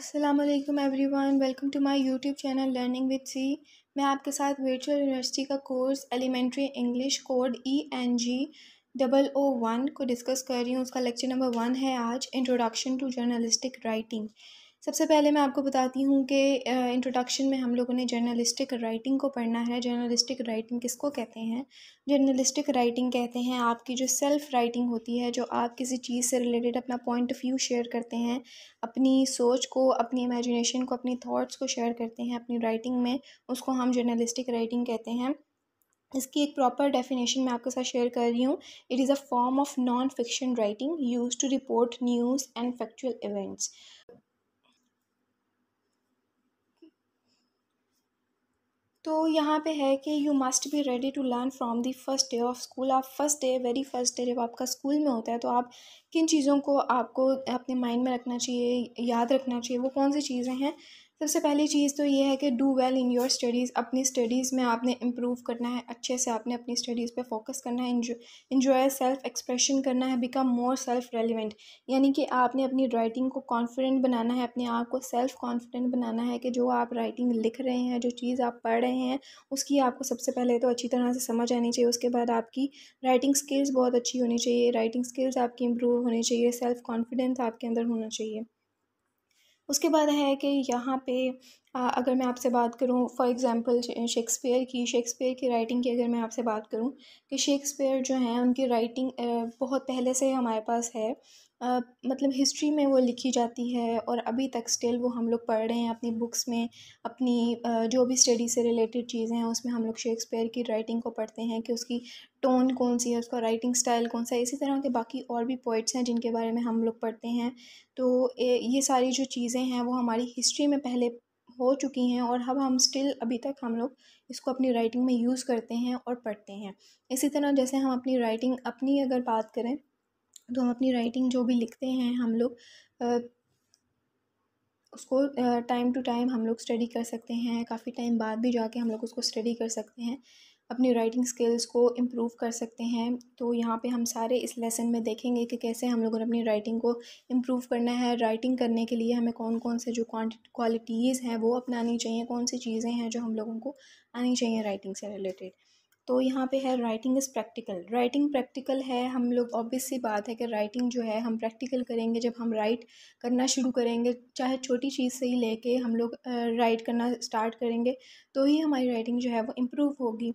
Aslam everyone welcome to my YouTube channel learning with C मैं आपके साथ virtual university का course elementary English code E N G double O one को discuss कर रही हूँ उसका लेक्चर नंबर वन है आज इंट्रोडक्शन टू जर्नलिस्टिक राइटिंग सबसे पहले मैं आपको बताती हूँ कि इंट्रोडक्शन में हम लोगों ने जर्नलिस्टिक राइटिंग को पढ़ना है जर्नलिस्टिक राइटिंग किसको कहते हैं जर्नलिस्टिक राइटिंग कहते हैं आपकी जो सेल्फ़ राइटिंग होती है जो आप किसी चीज़ से रिलेटेड अपना पॉइंट ऑफ व्यू शेयर करते हैं अपनी सोच को अपनी इमेजिनेशन को अपनी थाट्स को शेयर करते हैं अपनी राइटिंग में उसको हम जर्नलिस्टिक राइटिंग कहते हैं इसकी एक प्रॉपर डेफिनेशन मैं आपके साथ शेयर कर रही हूँ it is a form of non fiction writing use to report news and factual events तो यहाँ पे है कि you must be ready to learn from the first day of school आप first day very first day जब आपका school में होता है तो आप किन चीज़ों को आपको अपने माइंड में रखना चाहिए याद रखना चाहिए वो कौन सी चीज़ें हैं सबसे पहली चीज़ तो ये है कि do well in your studies अपनी स्टडीज़ में आपने इम्प्रूव करना है अच्छे से आपने अपनी स्टडीज़ पे फोकस करना है इन्जॉय सेल्फ एक्सप्रेशन करना है बिकम मोर सेल्फ रेलिवेंट यानी कि आपने अपनी राइटिंग को कॉन्फिडेंट बनाना है अपने आप को सेल्फ कॉन्फिडेंट बनाना है कि जो आप राइटिंग लिख रहे हैं जो चीज़ आप पढ़ रहे हैं उसकी आपको सबसे पहले तो अच्छी तरह से समझ आनी चाहिए उसके बाद आपकी राइटिंग स्किल्स बहुत अच्छी होनी चाहिए राइटिंग स्किल्स आपकी इम्प्रूव होनी चाहिए सेल्फ़ कॉन्फिडेंस आपके अंदर होना चाहिए उसके बाद है कि यहाँ पे आ, अगर मैं आपसे बात करूँ फॉर एग्ज़ाम्पल शेक्सपियर की शेक्सपियर की राइटिंग की अगर मैं आपसे बात करूँ कि शेक्सपियर जो हैं उनकी राइटिंग बहुत पहले से हमारे पास है मतलब हिस्ट्री में वो लिखी जाती है और अभी तक स्टिल वो हम लोग पढ़ रहे हैं अपनी बुक्स में अपनी जो भी स्टडी से रिलेटेड चीज़ें हैं उसमें हम लोग शेक्सपियर की राइटिंग को पढ़ते हैं कि उसकी टोन कौन सी है उसका राइटिंग स्टाइल कौन सा है इसी तरह के बाकी और भी पोइट्स हैं जिनके बारे में हम लोग पढ़ते हैं तो ये सारी जो चीज़ें हैं वो हमारी हिस्ट्री में पहले हो चुकी हैं और अब हम स्टिल अभी तक हम लोग इसको अपनी राइटिंग में यूज़ करते हैं और पढ़ते हैं इसी तरह जैसे हम अपनी राइटिंग अपनी अगर बात करें तो हम अपनी राइटिंग जो भी लिखते हैं हम लोग उसको टाइम टू टाइम हम लोग स्टडी कर सकते हैं काफ़ी टाइम बाद भी जाके हम लोग उसको स्टडी कर सकते हैं अपनी राइटिंग स्किल्स को इम्प्रूव कर सकते हैं तो यहाँ पे हम सारे इस लेसन में देखेंगे कि कैसे हम लोगों ने अपनी राइटिंग को इम्प्रूव करना है राइटिंग करने के लिए हमें कौन कौन से जो क्वालिटीज़ हैं वो अपनानी चाहिए कौन सी चीज़ें हैं जो हम लोगों को आनी चाहिए राइटिंग से रिलेटेड तो यहाँ पे है writing is practical writing practical है हम लोग ऑब्वियस सी बात है कि राइटिंग जो है हम प्रैक्टिकल करेंगे जब हम राइट करना शुरू करेंगे चाहे छोटी चीज़ से ही लेके हम लोग राइट करना स्टार्ट करेंगे तो ही हमारी राइटिंग जो है वो इम्प्रूव होगी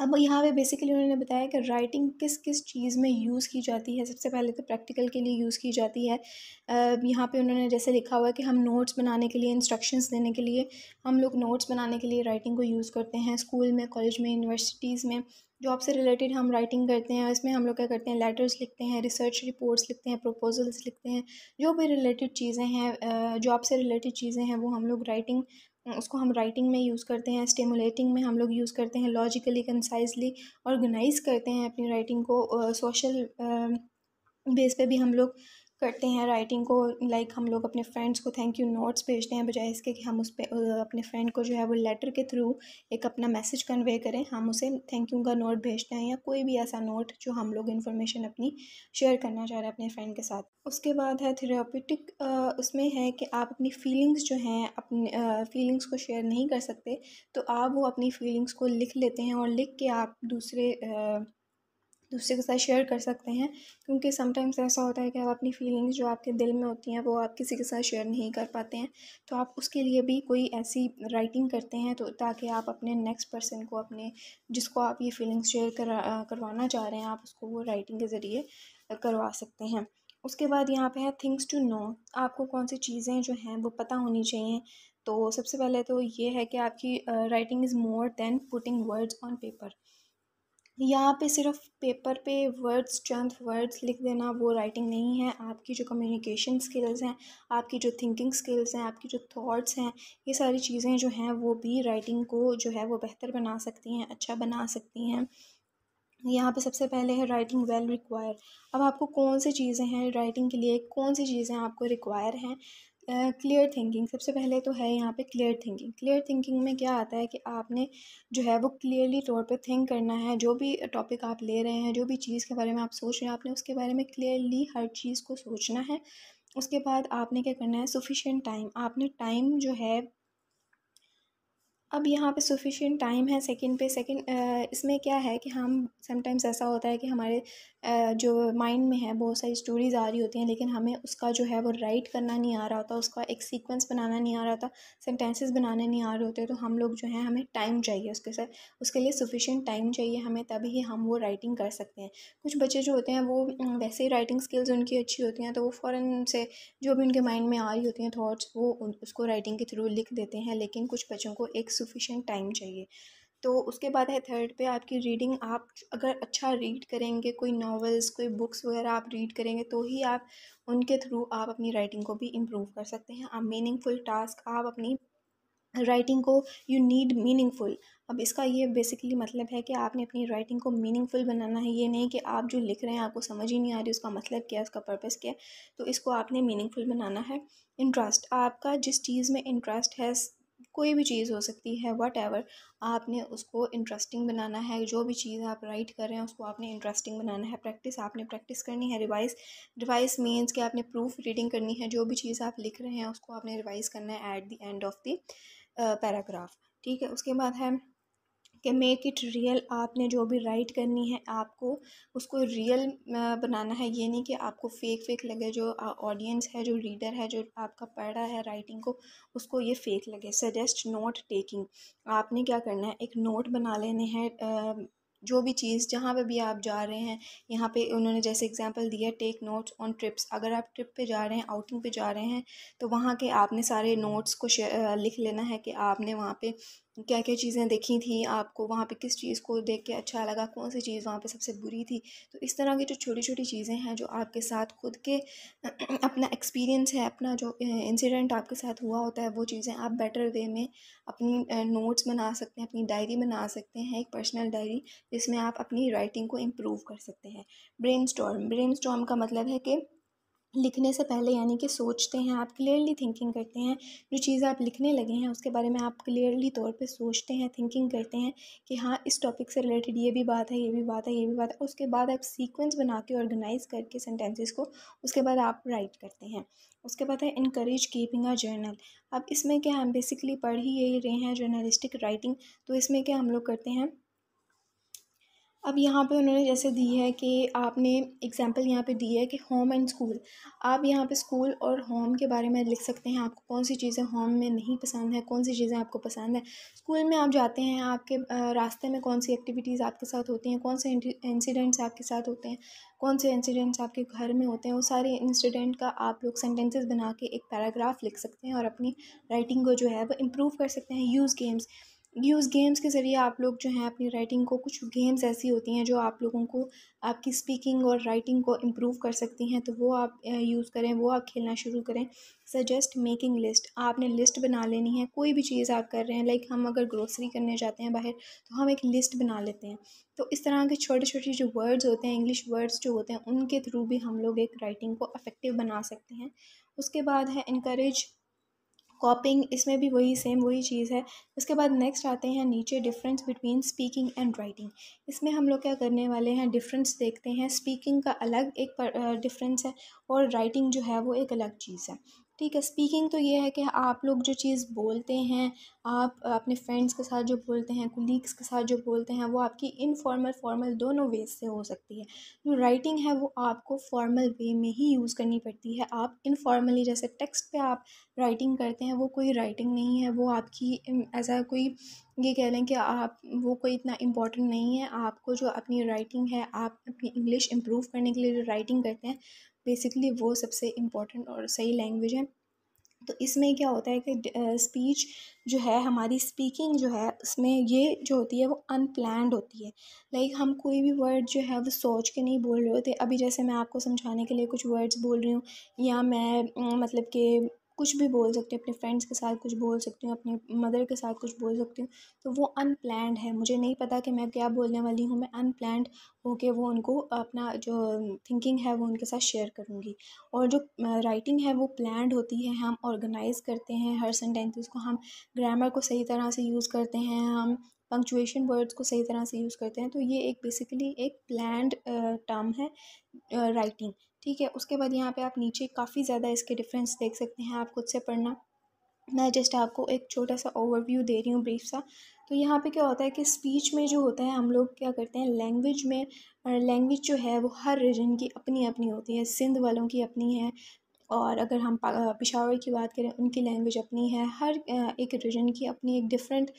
अब यहाँ पे बेसिकली उन्होंने बताया कि राइटिंग किस किस चीज़ में यूज़ की जाती है सबसे पहले तो प्रैक्टिकल के लिए यूज़ की जाती है यहाँ पे उन्होंने जैसे लिखा हुआ है कि हम नोट्स बनाने के लिए इंस्ट्रक्शंस देने के लिए हम लोग नोट्स बनाने के लिए राइटिंग को यूज़ करते हैं स्कूल में कॉलेज में यूनिवर्सिटीज़ में जॉब से रिलेटेड हम राइटिंग करते हैं इसमें हम लोग क्या करते हैं लेटर्स लिखते हैं रिसर्च रिपोर्ट्स लिखते हैं प्रपोजल्स लिखते हैं जो भी रिलेटेड चीज़ें हैं जॉब से रिलेटेड चीज़ें हैं वो हम लोग राइटिंग उसको हम राइटिंग में यूज़ करते हैं स्टिमुलेटिंग में हम लोग यूज़ करते हैं लॉजिकली कंसाइजली ऑर्गेनाइज करते हैं अपनी राइटिंग को सोशल बेस पे भी हम लोग करते हैं राइटिंग को लाइक हम लोग अपने फ्रेंड्स को थैंक यू नोट्स भेजते हैं बजाय इसके कि हम उस पर अपने फ्रेंड को जो है वो लेटर के थ्रू एक अपना मैसेज कन्वे करें हम उसे थैंक यू का नोट भेजते हैं या कोई भी ऐसा नोट जो हम लोग इन्फॉर्मेशन अपनी शेयर करना चाह रहे हैं अपने फ्रेंड के साथ उसके बाद है थेरापिटिक उसमें है कि आप अपनी फीलिंग्स जो हैं अपने फीलिंग्स को शेयर नहीं कर सकते तो आप वो अपनी फीलिंग्स को लिख लेते हैं और लिख के आप दूसरे आ, दूसरे के साथ शेयर कर सकते हैं क्योंकि समटाइम्स ऐसा होता है कि आप अपनी फीलिंग्स जो आपके दिल में होती हैं वो आप किसी के साथ शेयर नहीं कर पाते हैं तो आप उसके लिए भी कोई ऐसी राइटिंग करते हैं तो ताकि आप अपने नेक्स्ट पर्सन को अपने जिसको आप ये फीलिंग्स शेयर कर करवाना चाह रहे हैं आप उसको वो राइटिंग के ज़रिए करवा सकते हैं उसके बाद यहाँ पे है थिंग्स टू नो आपको कौन सी चीज़ें जो हैं वो पता होनी चाहिए तो सबसे पहले तो ये है कि आपकी writing is more than putting words on paper यहाँ पे सिर्फ पेपर पे वर्ड्स चंद वर्ड्स लिख देना वो राइटिंग नहीं है आपकी जो कम्युनिकेशन स्किल्स हैं आपकी जो थिंकिंग स्किल्स हैं आपकी जो थॉट्स हैं ये सारी चीज़ें जो हैं वो भी राइटिंग को जो है वो बेहतर बना सकती हैं अच्छा बना सकती हैं यहाँ पे सबसे पहले है राइटिंग वेल रिक्वायर अब आपको कौन सी चीज़ें हैं राइटिंग के लिए कौन सी चीज़ें आपको रिक्वायर हैं क्लियर थिंकिंग सबसे पहले तो है यहाँ पे क्लियर थिंकिंग क्लियर थिंकिंग में क्या आता है कि आपने जो है वो क्लियरली तौर पे थिंक करना है जो भी टॉपिक आप ले रहे हैं जो भी चीज़ के बारे में आप सोच रहे हैं आपने उसके बारे में क्लियरली हर चीज़ को सोचना है उसके बाद आपने क्या करना है सफिशेंट टाइम आपने टाइम जो है अब यहाँ पे सफिशिएंट टाइम है सेकंड पे सेकंड इसमें क्या है कि हम समटाइम्स ऐसा होता है कि हमारे जो माइंड में है बहुत सारी स्टोरीज़ आ रही होती हैं लेकिन हमें उसका जो है वो राइट करना नहीं आ रहा होता उसका एक सीक्वेंस बनाना नहीं आ रहा था सेंटेंसेस बनाने नहीं आ रहे होते तो हम लोग जो है हमें टाइम चाहिए उसके साथ उसके लिए सफिशेंट टाइम चाहिए हमें तभी हम वो राइटिंग कर सकते हैं कुछ बच्चे जो होते हैं वो वैसे ही राइटिंग स्किल्स उनकी अच्छी होती हैं तो वो फ़ौर से जो भी उनके माइंड में आ रही होती हैं थाट्स वो उसको राइटिंग के थ्रू लिख देते हैं लेकिन कुछ बच्चों को एक सफिशेंट टाइम चाहिए तो उसके बाद है थर्ड पे आपकी रीडिंग आप अगर अच्छा रीड करेंगे कोई नॉवेल्स कोई बुक्स वगैरह आप रीड करेंगे तो ही आप उनके थ्रू आप अपनी राइटिंग को भी इम्प्रूव कर सकते हैं आप मीनिंगफुल टास्क आप अपनी राइटिंग को यू नीड मीनिंगफुल अब इसका ये बेसिकली मतलब है कि आपने अपनी राइटिंग को मीनिंगफुल बनाना है ये नहीं कि आप जो लिख रहे हैं आपको समझ ही नहीं आ रही उसका मतलब क्या है उसका पर्पस क्या है तो इसको आपने मीनिंगफुल बनाना है इंटरेस्ट आपका जिस चीज़ में इंटरेस्ट है कोई भी चीज़ हो सकती है वट एवर आपने उसको इंटरेस्टिंग बनाना है जो भी चीज़ आप राइट कर रहे हैं उसको आपने इंटरेस्टिंग बनाना है प्रैक्टिस आपने प्रैक्टिस करनी है रिवाइज रिवाइज मीन्स कि आपने प्रूफ रीडिंग करनी है जो भी चीज़ आप लिख रहे हैं उसको आपने रिवाइज़ करना है at the end of the paragraph ठीक है उसके बाद है कि मेक इट रियल आपने जो भी राइट करनी है आपको उसको रियल बनाना है ये नहीं कि आपको फेक फेक लगे जो ऑडियंस है जो रीडर है जो आपका पढ़ रहा है राइटिंग को उसको ये फेक लगे सजेस्ट नोट टेकिंग आपने क्या करना है एक नोट बना लेने हैं जो भी चीज़ जहाँ पे भी आप जा रहे हैं यहाँ पे उन्होंने जैसे एग्जांपल दिया टेक नोट्स ऑन ट्रिप्स अगर आप ट्रिप पे जा रहे हैं आउटिंग पे जा रहे हैं तो वहाँ के आपने सारे नोट्स को लिख लेना है कि आपने वहाँ पे क्या क्या चीज़ें देखी थी आपको वहाँ पे किस चीज़ को देख के अच्छा लगा कौन सी चीज़ वहाँ पे सबसे बुरी थी तो इस तरह की जो छोटी छोटी चीज़ें हैं जो आपके साथ खुद के अपना एक्सपीरियंस है अपना जो इंसिडेंट आपके साथ हुआ होता है वो चीज़ें आप बेटर वे में अपनी नोट्स बना सकते हैं अपनी डायरी बना सकते हैं एक पर्सनल डायरी जिसमें आप अपनी राइटिंग को इम्प्रूव कर सकते हैं ब्रेन स्टॉर्म ब्रेन स्टॉर्म का मतलब है कि लिखने से पहले यानी कि सोचते हैं आप क्लियरली थिंकिंग करते हैं जो चीज़ आप लिखने लगे हैं उसके बारे में आप क्लियरली तौर पे सोचते हैं थिंकिंग करते हैं कि हाँ इस टॉपिक से रिलेटेड ये भी बात है ये भी बात है ये भी बात है उसके बाद आप सीक्वेंस बना के ऑर्गेनाइज करके सेंटेंसेस को उसके बाद आप राइट करते हैं उसके बाद है इनक्रेज कीपिंग अ जर्नल अब इसमें क्या हम बेसिकली पढ़ ही यही रहे हैं जर्नलिस्टिक राइटिंग तो इसमें क्या हम लोग करते हैं अब यहाँ पे उन्होंने जैसे दी है कि आपने एग्जांपल यहाँ पे दी है कि होम एंड स्कूल आप यहाँ पे स्कूल और होम के बारे में लिख सकते हैं आपको कौन सी चीज़ें होम में नहीं पसंद है कौन सी चीज़ें आपको पसंद है स्कूल में आप जाते हैं आपके रास्ते में कौन सी एक्टिविटीज़ आपके साथ होती हैं कौन से इंसिडेंट्स आपके साथ होते हैं कौन से इंसिडेंट्स आपके घर में होते हैं वो सारे इंसिडेंट का आप लोग सेंटेंसेज बना के एक पैराग्राफ लिख सकते हैं और अपनी राइटिंग को जो है वो इम्प्रूव कर सकते हैं यूज़ गेम्स ये उस गेम्स के ज़रिए आप लोग जो हैं अपनी राइटिंग को कुछ गेम्स ऐसी होती हैं जो आप लोगों को आपकी स्पीकिंग और राइटिंग को इम्प्रूव कर सकती हैं तो वो आप यूज़ करें वो आप खेलना शुरू करें सजेस्ट मेकिंग लिस्ट आपने लिस्ट बना लेनी है कोई भी चीज़ आप कर रहे हैं लाइक हम अगर ग्रोसरी करने जाते हैं बाहर तो हम एक लिस्ट बना लेते हैं तो इस तरह के छोटे छोटे जो वर्ड्स होते हैं इंग्लिश वर्ड्स जो होते हैं उनके थ्रू भी हम लोग एक राइटिंग को अफेक्टिव बना सकते हैं उसके बाद है इनक्रेज कॉपिंग इसमें भी वही सेम वही चीज़ है उसके बाद नेक्स्ट आते हैं नीचे difference between speaking and writing इसमें हम लोग क्या करने वाले हैं डिफरेंस देखते हैं स्पीकिंग का अलग एक डिफरेंस है और राइटिंग जो है वो एक अलग चीज़ है ठीक है स्पीकिंग तो ये है कि आप लोग जो चीज़ बोलते हैं आप अपने फ्रेंड्स के साथ जो बोलते हैं कुलीग्स के साथ जो बोलते हैं वो आपकी इनफॉर्मल फॉर्मल दोनों वेज से हो सकती है जो राइटिंग है वो आपको फॉर्मल वे में ही यूज़ करनी पड़ती है आप इनफॉर्मली जैसे टेक्स्ट पे आप राइटिंग करते हैं वो कोई राइटिंग नहीं है वो आपकी ऐसा कोई ये कह लें कि आप वो कोई इतना इम्पॉर्टेंट नहीं है आपको जो अपनी राइटिंग है आप अपनी इंग्लिश इम्प्रूव करने के लिए जो राइटिंग करते हैं बेसिकली वो सबसे इम्पॉर्टेंट और सही लैंग्वेज है तो इसमें क्या होता है कि स्पीच जो है हमारी स्पीकिंग जो है उसमें ये जो होती है वो अनप्लान्ड होती है लाइक like, हम कोई भी वर्ड जो है वो सोच के नहीं बोल रहे होते अभी जैसे मैं आपको समझाने के लिए कुछ वर्ड्स बोल रही हूँ या मैं मतलब कि कुछ भी बोल सकती हूँ अपने फ्रेंड्स के साथ कुछ बोल सकती हूँ अपने मदर के साथ कुछ बोल सकती हूँ तो वो अनप्लैंड है मुझे नहीं पता कि मैं क्या बोलने वाली हूँ मैं अनप्लैंड होके वो उनको अपना जो थिंकिंग है वो उनके साथ शेयर करूँगी और जो राइटिंग है वो प्लैंड होती है हम ऑर्गेनाइज़ करते हैं हर सेंटेंसेस को हम ग्रामर को सही तरह से यूज़ करते हैं हम पंक्चुएशन वर्ड्स को सही तरह से यूज़ करते हैं तो ये एक बेसिकली एक प्लैंड टर्म है राइटिंग ठीक है उसके बाद यहाँ पे आप नीचे काफ़ी ज़्यादा इसके डिफरेंस देख सकते हैं आप खुद से पढ़ना मैं जस्ट आपको एक छोटा सा ओवरव्यू दे रही हूँ ब्रीफ सा तो यहाँ पे क्या होता है कि स्पीच में जो होता है हम लोग क्या करते हैं लैंग्वेज में लैंग्वेज जो है वो हर रीजन की अपनी अपनी होती है सिंध वालों की अपनी है और अगर हम पिशावर की बात करें उनकी लैंग्वेज अपनी है हर एक रीजन की अपनी एक डिफरेंट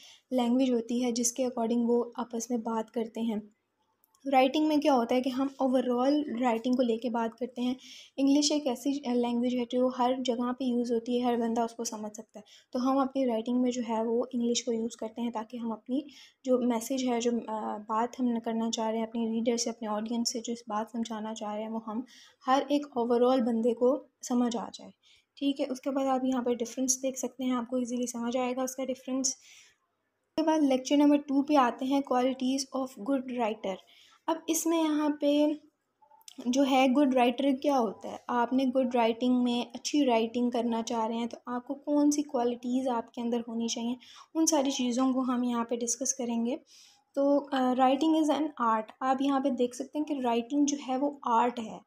लैंग्वेज होती है जिसके अकॉर्डिंग वो आपस में बात करते हैं राइटिंग में क्या होता है कि हम ओवरऑल राइटिंग को लेके बात करते हैं इंग्लिश एक ऐसी लैंग्वेज है जो हर जगह पे यूज़ होती है हर बंदा उसको समझ सकता है तो हम अपनी राइटिंग में जो है वो इंग्लिश को यूज़ करते हैं ताकि हम अपनी जो मैसेज है जो बात हम करना चाह रहे हैं अपने रीडर से अपने ऑडियंस से जो बात समझाना चाह रहे हैं वो हम हर एक ओवरऑल बंदे को समझ आ जाए ठीक है उसके बाद आप यहाँ पर डिफरेंस देख सकते हैं आपको ईज़िली समझ आएगा उसका डिफरेंस उसके बाद लेक्चर नंबर टू पे आते हैं क्वालिटीज़ ऑफ गुड राइटर अब इसमें यहाँ पे जो है गुड राइटर क्या होता है आपने गुड राइटिंग में अच्छी राइटिंग करना चाह रहे हैं तो आपको कौन सी क्वालिटीज़ आपके अंदर होनी चाहिए उन सारी चीज़ों को हम यहाँ पे डिस्कस करेंगे तो राइटिंग इज़ एन आर्ट आप यहाँ पे देख सकते हैं कि राइटिंग जो है वो आर्ट है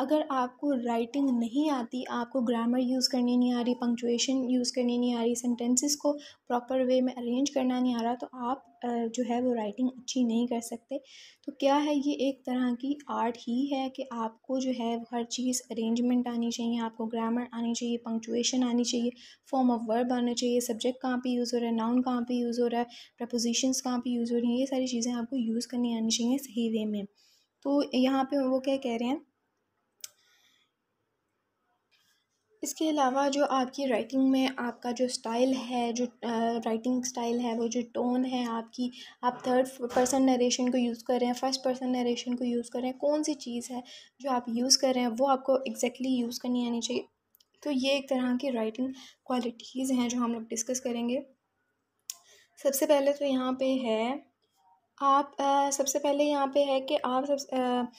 अगर आपको राइटिंग नहीं आती आपको ग्रामर यूज़ करनी नहीं आ रही पंक्चुएशन यूज़ करनी नहीं आ रही सेंटेंसेस को प्रॉपर वे में अरेंज करना नहीं आ रहा तो आप जो है वो राइटिंग अच्छी नहीं कर सकते तो क्या है ये एक तरह की आर्ट ही है कि आपको जो है हर चीज़ अरेंजमेंट आनी चाहिए आपको ग्रामर आनी चाहिए पंक्चुएशन आनी चाहिए फॉर्म ऑफ वर्ब आना चाहिए सब्जेक्ट कहाँ पे यूज़ हो रहा है नाउन कहाँ पे यूज़ हो रहा है प्रपोजिशंस कहाँ पे यूज़ हो रही हैं ये सारी चीज़ें आपको यूज़ करनी आनी चाहिए सही वे में तो यहाँ पर वो क्या कह रहे हैं इसके अलावा जो आपकी राइटिंग में आपका जो स्टाइल है जो राइटिंग स्टाइल है वो जो टोन है आपकी आप थर्ड पर्सन नरेशन को यूज़ कर रहे हैं फर्स्ट पर्सन नरेशन को यूज़ कर रहे हैं कौन सी चीज़ है जो आप यूज़ कर रहे हैं वो आपको एग्जैक्टली exactly यूज़ करनी आनी चाहिए तो ये एक तरह की राइटिंग क्वालिटीज़ हैं जो हम लोग डिस्कस करेंगे सबसे पहले तो यहाँ पे है आप आ, सबसे पहले यहाँ पे है कि आप सब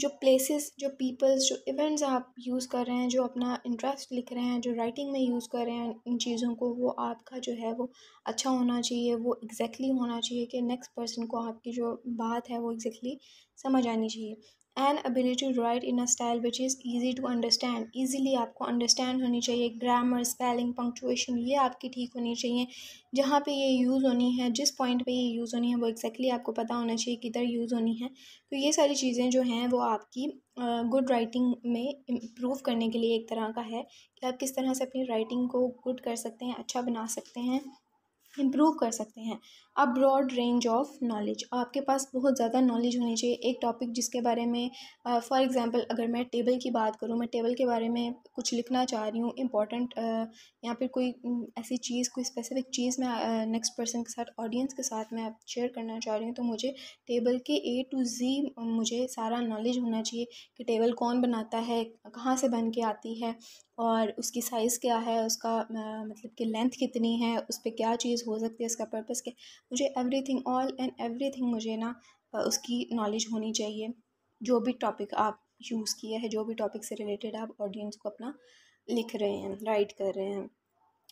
जो प्लेसेस जो पीपल्स जो इवेंट्स आप यूज़ कर रहे हैं जो अपना इंटरेस्ट लिख रहे हैं जो राइटिंग में यूज़ कर रहे हैं इन चीज़ों को वो आपका जो है वो अच्छा होना चाहिए वो एग्जैक्टली exactly होना चाहिए कि नेक्स्ट पर्सन को आपकी जो बात है वो एग्जैक्टली exactly समझ आनी चाहिए an ability to write in a style which is easy to understand easily आपको अंडरस्टैंड होनी चाहिए ग्रामर स्पेलिंग पंक्चुएशन ये आपकी ठीक होनी चाहिए जहाँ पे ये यूज़ होनी है जिस पॉइंट पे ये यूज़ होनी है वो एक्जैक्टली exactly आपको पता होना चाहिए किधर यूज़ होनी है तो ये सारी चीज़ें जो हैं वो आपकी गुड uh, राइटिंग में इम्प्रूव करने के लिए एक तरह का है कि आप किस तरह से अपनी राइटिंग को गुड कर सकते हैं अच्छा बना सकते हैं इम्प्रूव कर सकते हैं a broad range of knowledge आपके पास बहुत ज़्यादा नॉलेज होनी चाहिए एक टॉपिक जिसके बारे में फॉर uh, एग्ज़ाम्पल अगर मैं टेबल की बात करूँ मैं टेबल के बारे में कुछ लिखना चाह रही हूँ इम्पॉर्टेंट uh, या फिर कोई ऐसी चीज़ कोई स्पेसिफिक चीज़ मैं नेक्स्ट uh, पर्सन के साथ ऑडियंस के साथ मैं शेयर करना चाह रही हूँ तो मुझे टेबल के ए टू जी मुझे सारा नॉलेज होना चाहिए कि टेबल कौन बनाता है कहाँ से बन के आती है और उसकी साइज़ क्या है उसका मतलब कि लेंथ कितनी है उस पर क्या चीज़ हो सकती है इसका पर्पज़ क्या मुझे एवरीथिंग ऑल एंड एवरीथिंग मुझे ना उसकी नॉलेज होनी चाहिए जो भी टॉपिक आप यूज़ किया है जो भी टॉपिक से रिलेटेड आप ऑडियंस को अपना लिख रहे हैं राइट कर रहे हैं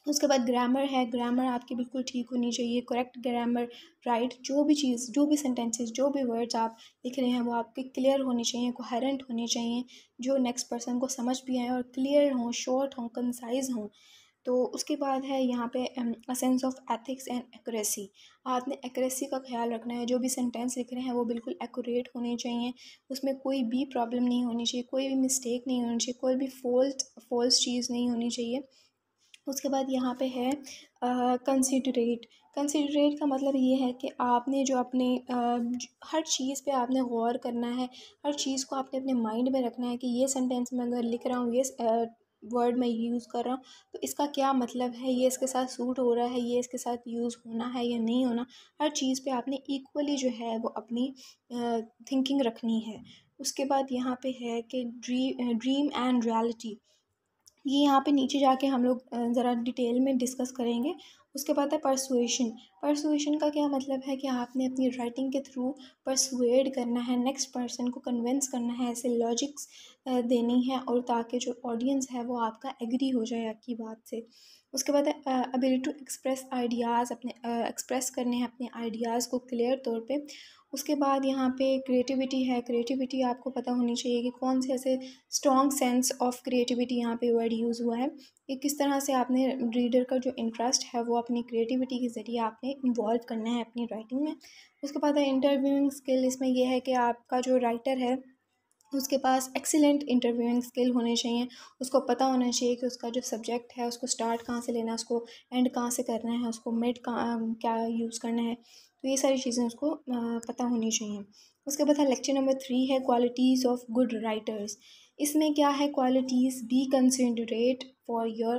उसके बाद ग्रामर है ग्रामर आपकी बिल्कुल ठीक होनी चाहिए करेक्ट ग्रामर राइट जो भी चीज़ जो भी सेंटेंसेस जो भी वर्ड्स आप लिख रहे हैं वो आपके क्लियर होने चाहिए कोहरेंट होने चाहिए जो नेक्स्ट पर्सन को समझ भी आए और क्लियर हों शॉर्ट हों कंसाइज हों तो उसके बाद है यहाँ पे sense of ethics and accuracy आपने एक्यूरेसी का ख्याल रखना है जो भी सेंटेंस लिख रहे हैं वो बिल्कुल एक्यूरेट होने चाहिए उसमें कोई भी प्रॉब्लम नहीं होनी चाहिए कोई भी मिस्टेक नहीं होनी चाहिए कोई भी फॉल्ट फॉल्स चीज़ नहीं होनी चाहिए उसके बाद यहाँ पे है कंसिडरेट uh, कंसिडरेट का मतलब ये है कि आपने जो अपने uh, हर चीज़ पे आपने गौर करना है हर चीज़ को आपने अपने माइंड में रखना है कि ये सेंटेंस मैं अगर लिख रहा हूँ ये वर्ड मैं यूज़ कर रहा हूँ तो इसका क्या मतलब है ये इसके साथ सूट हो रहा है ये इसके साथ यूज़ होना है या नहीं होना हर चीज़ पे आपने इक्वली जो है वो अपनी थिंकिंग रखनी है उसके बाद यहाँ पे है कि ड्री ड्रीम एंड रियलिटी ये यहाँ पे नीचे जाके हम लोग ज़रा डिटेल में डिस्कस करेंगे उसके बाद है परसुएशन परसुएशन का क्या मतलब है कि आपने अपनी राइटिंग के थ्रू परसुएड करना है नेक्स्ट पर्सन को कन्विंस करना है ऐसे लॉजिक्स देनी है और ताकि जो ऑडियंस है वो आपका एग्री हो जाए आपकी बात से उसके बाद अबिलिटी टू एक्सप्रेस आइडियाज़ अपने एक्सप्रेस करने हैं अपने आइडियाज़ को क्लियर तौर पे उसके बाद यहाँ पे क्रिएटिविटी है क्रिएटिविटी आपको पता होनी चाहिए कि कौन से ऐसे स्ट्रॉन्ग सेंस ऑफ क्रिएटिविटी यहाँ पे वर्ड यूज़ हुआ है कि किस तरह से आपने रीडर का जो इंटरेस्ट है वो अपनी क्रिएटिविटी के ज़रिए आपने इन्वॉल्व करना है अपनी राइटिंग में उसके बाद है इंटरव्यूइंग स्किल इसमें यह है कि आपका जो राइटर है उसके पास एक्सीलेंट इंटरव्यूइंग स्किल होने चाहिए उसको पता होना चाहिए कि उसका जो सब्जेक्ट है उसको स्टार्ट कहाँ से लेना है उसको एंड कहाँ से करना है उसको मिड कहाँ क्या यूज़ करना है तो ये सारी चीज़ें उसको पता होनी चाहिए उसके बाद है लेक्चर नंबर थ्री है क्वालिटीज़ ऑफ गुड राइटर्स इसमें क्या है qualities be considerate for your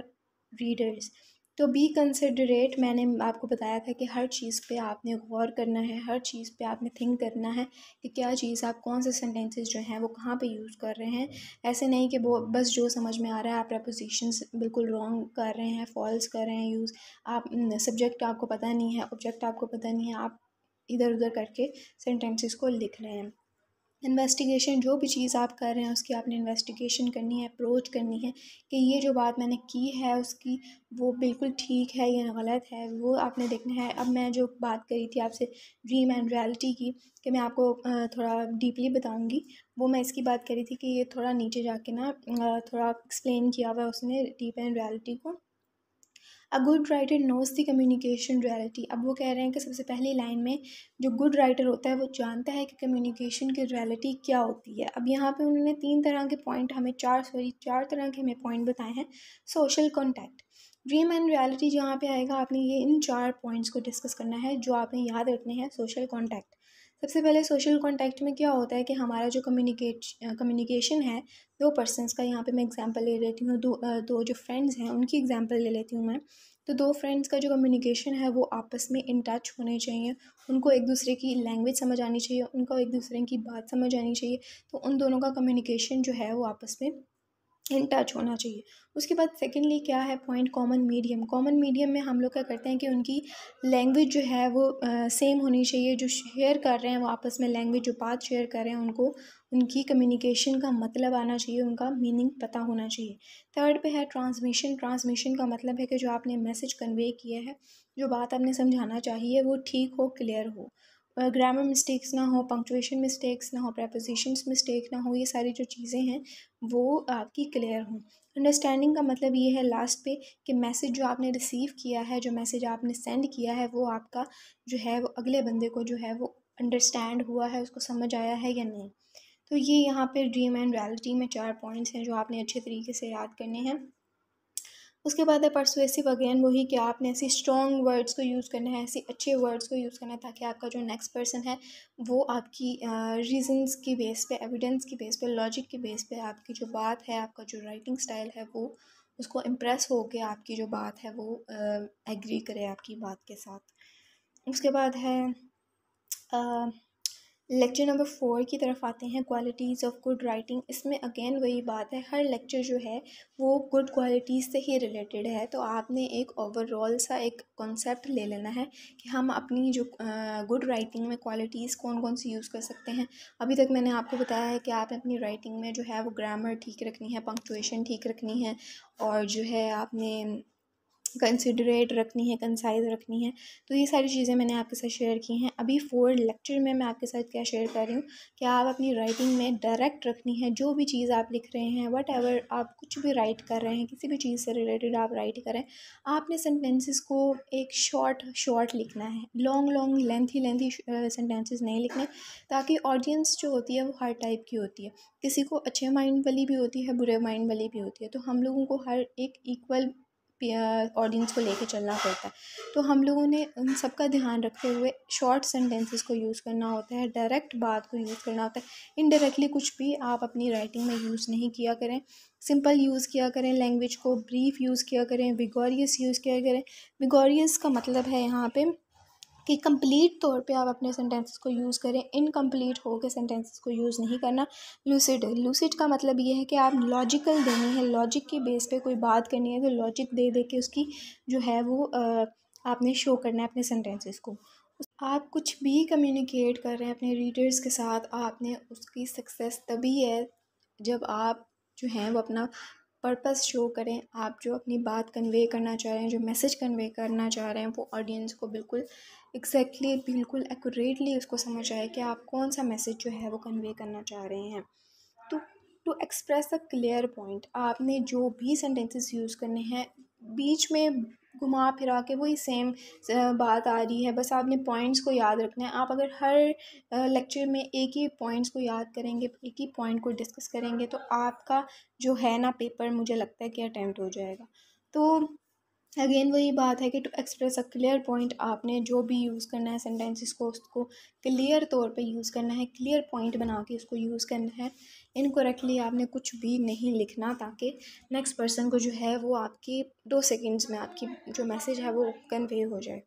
readers तो बी कंसिडरेट मैंने आपको बताया था कि हर चीज़ पे आपने गौर करना है हर चीज़ पे आपने थिंक करना है कि क्या चीज़ आप कौन से सेंटेंसेस जो हैं वो कहाँ पे यूज़ कर रहे हैं ऐसे नहीं कि वो बस जो समझ में आ रहा है आप प्रपोजिशंस बिल्कुल रॉन्ग कर रहे हैं फॉल्स कर रहे हैं यूज़ आप सब्जेक्ट आपको पता नहीं है ऑब्जेक्ट आपको पता नहीं है आप इधर उधर करके सेंटेंसेस को लिख रहे हैं इन्वेस्टिगेशन जो भी चीज़ आप कर रहे हैं उसकी आपने इन्वेस्टिगेशन करनी है अप्रोच करनी है कि ये जो बात मैंने की है उसकी वो बिल्कुल ठीक है या गलत है वो आपने देखना है अब मैं जो बात करी थी आपसे ड्रीम एंड रियलिटी की कि मैं आपको थोड़ा डीपली बताऊंगी वो मैं इसकी बात करी थी कि ये थोड़ा नीचे जाके ना थोड़ा एक्सप्लेन किया हुआ है उसने डीप एंड रियलिटी को a good writer knows the communication reality अब वो कह रहे हैं कि सबसे पहली लाइन में जो गुड राइटर होता है वो जानता है कि कम्युनिकेशन की रियलिटी क्या होती है अब यहाँ पे उन्होंने तीन तरह के पॉइंट हमें चार सॉरी चार तरह के हमें पॉइंट बताए हैं social contact dream and reality जहाँ पे आएगा आपने ये इन चार पॉइंट्स को डिस्कस करना है जो आपने याद रखने हैं सोशल कॉन्टैक्ट सबसे पहले सोशल कॉन्टैक्ट में क्या होता है कि हमारा जो कम्युनिकेट कम्युनिकेशन है दो पर्सनस का यहाँ पे मैं एग्जांपल ले लेती हूँ दो दो जो फ्रेंड्स हैं उनकी एग्जांपल ले लेती हूँ मैं तो दो फ्रेंड्स का जो कम्युनिकेशन है वो आपस में इन टच होने चाहिए उनको एक दूसरे की लैंग्वेज समझ आनी चाहिए उनको एक दूसरे की बात समझ आनी चाहिए तो उन दोनों का कम्युनिकेशन जो है वो आपस में इन टच होना चाहिए उसके बाद सेकेंडली क्या है point common medium common medium में हम लोग क्या करते हैं कि उनकी लैंग्वेज जो है वो सेम uh, होनी चाहिए जो शेयर कर रहे हैं वो आपस में लैंग्वेज जो बात शेयर कर रहे हैं उनको उनकी कम्युनिकेशन का मतलब आना चाहिए उनका मीनिंग पता होना चाहिए थर्ड पे है ट्रांसमिशन ट्रांसमिशन का मतलब है कि जो आपने मैसेज कन्वे किया है जो बात आपने समझाना चाहिए वो ठीक हो क्लियर हो ग्रामर मिस्टेक्स ना हो पंक्चुएशन मिस्टेक्स ना हो प्रपोजिशंस मिस्टेक ना हो ये सारी जो चीज़ें हैं वो आपकी क्लियर हों अंडरस्टैंडिंग का मतलब ये है लास्ट पे कि मैसेज जो आपने रिसीव किया है जो मैसेज आपने सेंड किया है वो आपका जो है वो अगले बंदे को जो है वो अंडरस्टैंड हुआ है उसको समझ आया है या नहीं तो ये यहाँ पे ड्रीम एंड रियलिटी में चार पॉइंट्स हैं जो आपने अच्छे तरीके से याद करने हैं उसके बाद है परसुएसिव अगेन वही कि आपने ऐसी स्ट्रॉन्ग वर्ड्स को यूज़ करना है ऐसी अच्छे वर्ड्स को यूज़ करना है ताकि आपका जो नेक्स्ट पर्सन है वो आपकी रीजंस की बेस पे एविडेंस की बेस पे लॉजिक की बेस पे आपकी जो बात है आपका जो राइटिंग स्टाइल है वो उसको इम्प्रेस हो के आपकी जो बात है वो एग्री करे आपकी बात के साथ उसके बाद है लेक्चर नंबर फोर की तरफ आते हैं क्वालिटीज़ ऑफ गुड राइटिंग इसमें अगेन वही बात है हर लेक्चर जो है वो गुड क्वालिटीज़ से ही रिलेटेड है तो आपने एक ओवरऑल सा एक कॉन्सेप्ट ले लेना है कि हम अपनी जो गुड राइटिंग में क्वालिटीज़ कौन कौन सी यूज़ कर सकते हैं अभी तक मैंने आपको बताया है कि आप अपनी राइटिंग में जो है वो ग्रामर ठीक रखनी है पंक्चुएशन ठीक रखनी है और जो है आपने कंसिडरेट रखनी है कंसाइज रखनी है तो ये सारी चीज़ें मैंने आपके साथ शेयर की हैं अभी फोर लेक्चर में मैं आपके साथ क्या शेयर कर रही हूँ कि आप अपनी राइटिंग में डायरेक्ट रखनी है जो भी चीज़ आप लिख रहे हैं वट एवर आप कुछ भी राइट कर रहे हैं किसी भी चीज़ से रिलेटेड आप राइट करें आपने सेंटेंसेस को एक शॉर्ट शॉर्ट लिखना है long long lengthy lengthy sentences नहीं लिखने ताकि ऑडियंस जो होती है वो हर टाइप की होती है किसी को अच्छे माइंड वाली भी होती है बुरे माइंड वाली भी होती है तो हम लोगों को हर एक इक्वल ऑडियंस को लेके चलना पड़ता है तो हम लोगों ने उन सब का ध्यान रखते हुए शॉर्ट सेंटेंसेस को यूज़ करना होता है डायरेक्ट बात को यूज़ करना होता है इनडायरेक्टली कुछ भी आप अपनी राइटिंग में यूज़ नहीं किया करें सिंपल यूज़ किया करें लैंग्वेज को ब्रीफ यूज़ किया करें विगोरियस यूज़ किया करें विगोरियस का मतलब है यहाँ पर कि कंप्लीट तौर पे आप अपने सेंटेंसेस को यूज़ करें इनकम्प्लीट हो के सेंटेंसेस को यूज़ नहीं करना लूसिड लूसिड का मतलब ये है कि आप लॉजिकल देनी है लॉजिक के बेस पे कोई बात करनी है तो लॉजिक दे दे के उसकी जो है वो आपने शो करना है अपने सेंटेंसेस को आप कुछ भी कम्युनिकेट कर रहे हैं अपने रीडर्स के साथ आपने उसकी सक्सेस तभी है जब आप जो हैं वो अपना पर्पस शो करें आप जो अपनी बात कन्वे करना चाह रहे हैं जो मैसेज कन्वे करना चाह रहे हैं वो ऑडियंस को बिल्कुल एक्जैक्टली exactly, बिल्कुल एक्यूरेटली उसको समझ आए कि आप कौन सा मैसेज जो है वो कन्वे करना चाह रहे हैं तो to express a clear point आपने जो भी सेंटेंसेस यूज़ करने हैं बीच में घुमा फिरा के वही सेम बात आ रही है बस आपने पॉइंट्स को याद रखना है आप अगर हर लेक्चर में एक ही पॉइंट्स को याद करेंगे एक ही पॉइंट को डिस्कस करेंगे तो आपका जो है ना पेपर मुझे लगता है कि अटैम्प्ट हो जाएगा तो अगेन वही बात है कि to express a clear point आपने जो भी यूज़ करना है सेंटेंसेस को उसको क्लियर तौर पे यूज़ करना है क्लियर पॉइंट बना के उसको यूज़ करना है इनकोरेक्टली आपने कुछ भी नहीं लिखना ताकि नेक्स्ट पर्सन को जो है वो आपकी दो सेकेंड्स में आपकी जो मैसेज है वो कन्वे हो जाए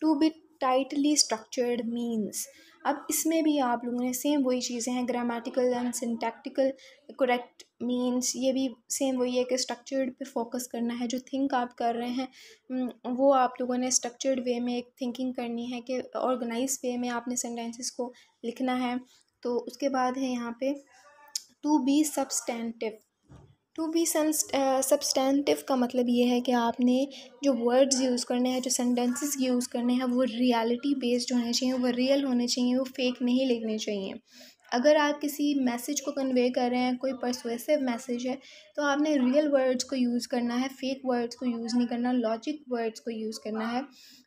to be tightly structured means अब इसमें भी आप लोगों ने सेम वही चीज़ें हैं grammatical and syntactical correct means ये भी सेम वही है कि स्ट्रक्चर्ड पे फोकस करना है जो थिंक आप कर रहे हैं वो आप लोगों ने स्ट्रक्चर्ड वे में एक थिंकिंग करनी है कि ऑर्गेनाइज वे में आपने सेंटेंसेस को लिखना है तो उसके बाद है यहाँ पे to be substantive to be substantive का मतलब ये है कि आपने जो वर्ड्स यूज़ करने हैं जो सेंटेंसेस यूज़ करने हैं वो रियलिटी बेस्ड होने चाहिए वो रियल होने चाहिए वो फेक नहीं लिखने चाहिए अगर आप किसी मैसेज को कन्वे कर रहे हैं कोई परसुएसिव मैसेज है तो आपने रियल वर्ड्स को यूज़ करना है फेक वर्ड्स को यूज़ नहीं करना लॉजिक वर्ड्स को यूज़ करना है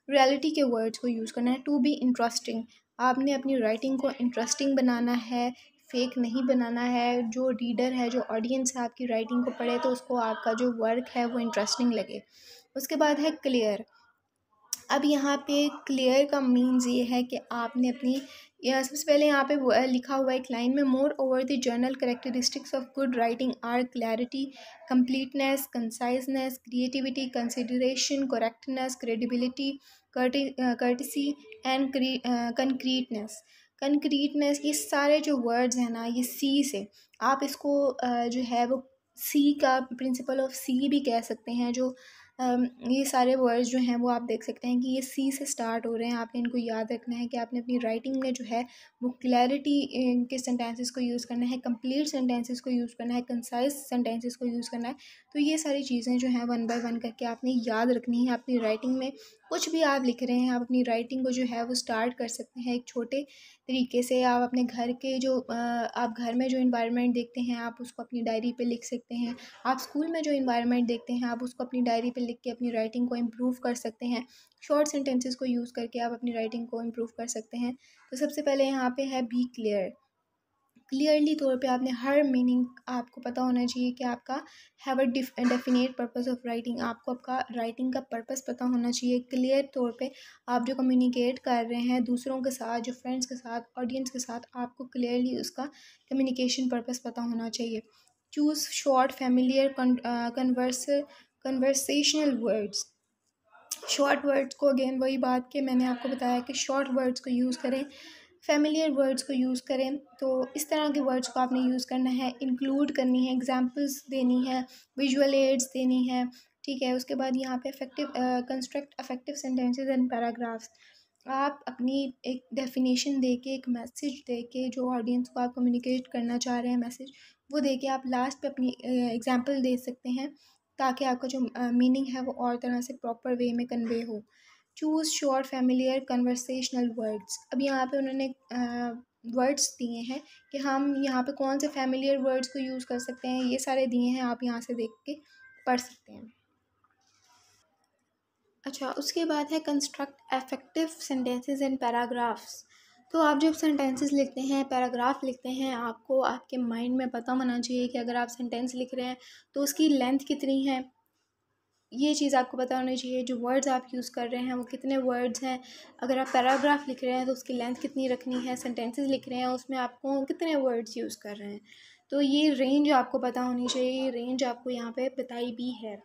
रियलिटी के वर्ड्स को यूज़ करना है टू बी इंटरेस्टिंग आपने अपनी राइटिंग को इंटरेस्टिंग बनाना है फेक नहीं बनाना है जो रीडर है जो ऑडियंस है आपकी राइटिंग को पढ़े तो उसको आपका जो वर्क है वो इंटरेस्टिंग लगे उसके बाद है क्लियर अब यहाँ पे क्लियर का मीन्स ये है कि आपने अपनी या सबसे पहले यहाँ पे लिखा हुआ एक लाइन में moreover the general characteristics of good writing are clarity completeness conciseness creativity consideration correctness credibility courtesy and concreteness concreteness ये सारे जो वर्ड्स हैं ना ये सी से आप इसको जो है वो सी का प्रिंसिपल ऑफ सी भी कह सकते हैं जो ये सारे वर्ड्स जो हैं वो आप देख सकते हैं कि ये सी से स्टार्ट हो रहे हैं आपने इनको याद रखना है कि आपने अपनी राइटिंग में जो है वो क्लैरिटी के सेंटेंसेस को यूज़ करना है कंप्लीट सेंटेंसेस को यूज़ करना है कंसाइज सेंटेंसेस को यूज़ करना है तो ये सारी चीज़ें जो हैं वन बाय वन करके आपने याद रखनी है अपनी राइटिंग में कुछ भी आप लिख रहे हैं आप अपनी राइटिंग को जो है वो स्टार्ट कर सकते हैं एक छोटे तरीके से आप अपने घर के जो आप घर में जो इन्वायरमेंट देखते हैं आप उसको अपनी डायरी पे लिख सकते हैं आप स्कूल में जो इन्वायरमेंट देखते हैं आप उसको अपनी डायरी पे लिख के अपनी राइटिंग को इम्प्रूव कर सकते हैं शॉर्ट सेंटेंसेस को यूज़ करके आप अपनी राइटिंग को इम्प्रूव कर सकते हैं तो सबसे पहले यहाँ पर है बी क्लियर क्लियरली तौर पे आपने हर मीनिंग आपको पता होना चाहिए कि आपका have a definite purpose of writing आपको आपका राइटिंग का पर्पस पता होना चाहिए क्लियर तौर पे आप जो कम्युनिकेट कर रहे हैं दूसरों के साथ जो फ्रेंड्स के साथ ऑडियंस के साथ आपको क्लियरली उसका कम्युनिकेशन पर्पस पता होना चाहिए choose short familiar converse conversational words short words को अगेन वही बात कि मैंने आपको बताया कि शॉर्ट वर्ड्स को यूज़ करें फेमिलियर वर्ड्स को यूज़ करें तो इस तरह के वर्ड्स को आपने यूज़ करना है इंक्लूड करनी है एग्जांपल्स देनी है विजुअल एड्स देनी है ठीक है उसके बाद यहाँ पे effective construct effective sentences and paragraphs आप अपनी एक डेफिनेशन दे के एक मैसेज दे के जो ऑडियंस को आप कम्युनिकेट करना चाह रहे हैं मैसेज वो दे के आप लास्ट पर अपनी एग्जाम्पल दे सकते हैं ताकि आपका जो मीनिंग है वो और तरह से प्रॉपर वे में कन्वे हो choose short familiar conversational words अब यहाँ पे उन्होंने वर्ड्स दिए हैं कि हम यहाँ पे कौन से फैमिलियर वर्ड्स को यूज़ कर सकते हैं ये सारे दिए हैं आप यहाँ से देख के पढ़ सकते हैं अच्छा उसके बाद है construct effective sentences and paragraphs तो आप जब सेंटेंसेस लिखते हैं पैराग्राफ लिखते हैं आपको आपके माइंड में पता होना चाहिए कि अगर आप सेंटेंस लिख रहे हैं तो उसकी लेंथ कितनी है ये चीज़ आपको पता होनी चाहिए जो वर्ड्स आप यूज़ कर रहे हैं वो कितने वर्ड्स हैं अगर आप पैराग्राफ लिख रहे हैं तो उसकी लेंथ कितनी रखनी है सेंटेंसेस लिख रहे हैं उसमें आपको कितने वर्ड्स यूज़ कर रहे हैं तो ये रेंज आपको पता होनी चाहिए ये रेंज आपको यहाँ पर बताई भी है